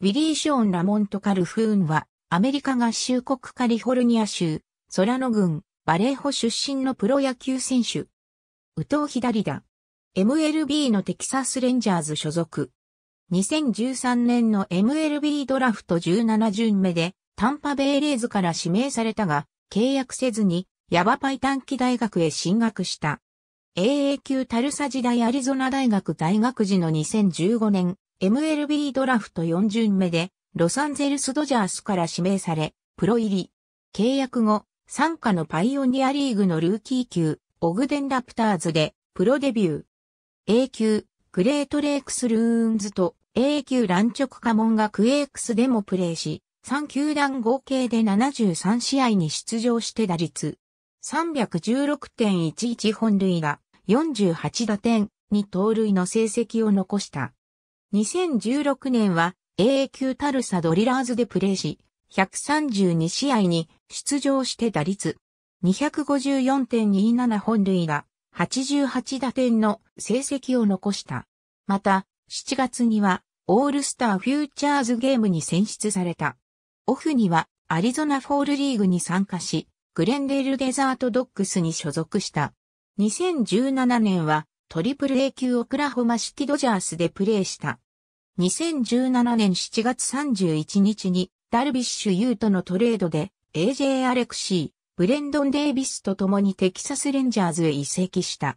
ウィリー・ショーン・ラモント・カルフーンは、アメリカ合衆国カリフォルニア州、ソラノ郡、バレーホ出身のプロ野球選手。右投左打。MLB のテキサスレンジャーズ所属。2013年の MLB ドラフト17巡目で、タンパベイレーズから指名されたが、契約せずに、ヤバパイ短期大学へ進学した。AA 級タルサ時代アリゾナ大学大学時の2015年、MLB ドラフト4巡目で、ロサンゼルスドジャースから指名され、プロ入り。契約後、参加のパイオニアリーグのルーキー級、オグデンラプターズで、プロデビュー。A 級、グレートレイクスルーンズと A 級ランチョクカモンがクエークスでもプレーし、3球団合計で73試合に出場して打率。316.11本塁打、48打点、2盗塁の成績を残した。2016年は AA 級タルサドリラーズでプレーし、132試合に出場して打率254.27本塁打88打点の成績を残した。また、7月にはオールスターフューチャーズゲームに選出された。オフにはアリゾナフォールリーグに参加し、グレンデールデザートドックスに所属した。2017年はトリプル A 級オクラホマシティドジャースでプレーした。2017年7月31日にダルビッシュ有とのトレードで AJ アレクシー、ブレンドン・デイビスと共にテキサスレンジャーズへ移籍した。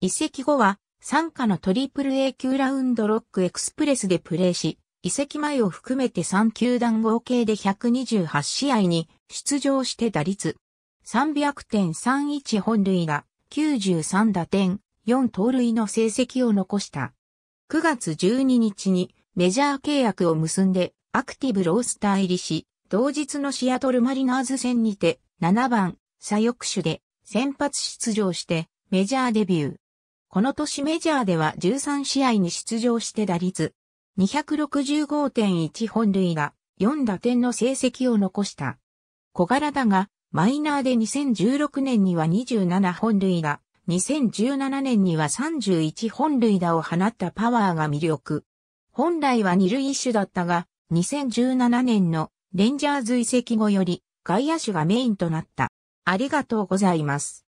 移籍後は参加のトリプル A 級ラウンドロックエクスプレスでプレーし、移籍前を含めて3球団合計で128試合に出場して打率300.31本塁打93打点4盗塁の成績を残した。9月12日にメジャー契約を結んでアクティブロースター入りし、同日のシアトルマリナーズ戦にて7番左翼手で先発出場してメジャーデビュー。この年メジャーでは13試合に出場して打率265.1本塁打4打点の成績を残した。小柄だがマイナーで2016年には27本塁打2017年には31本塁打を放ったパワーが魅力。本来は二塁手だったが、2017年のレンジャーズ移籍後より外野手がメインとなった。ありがとうございます。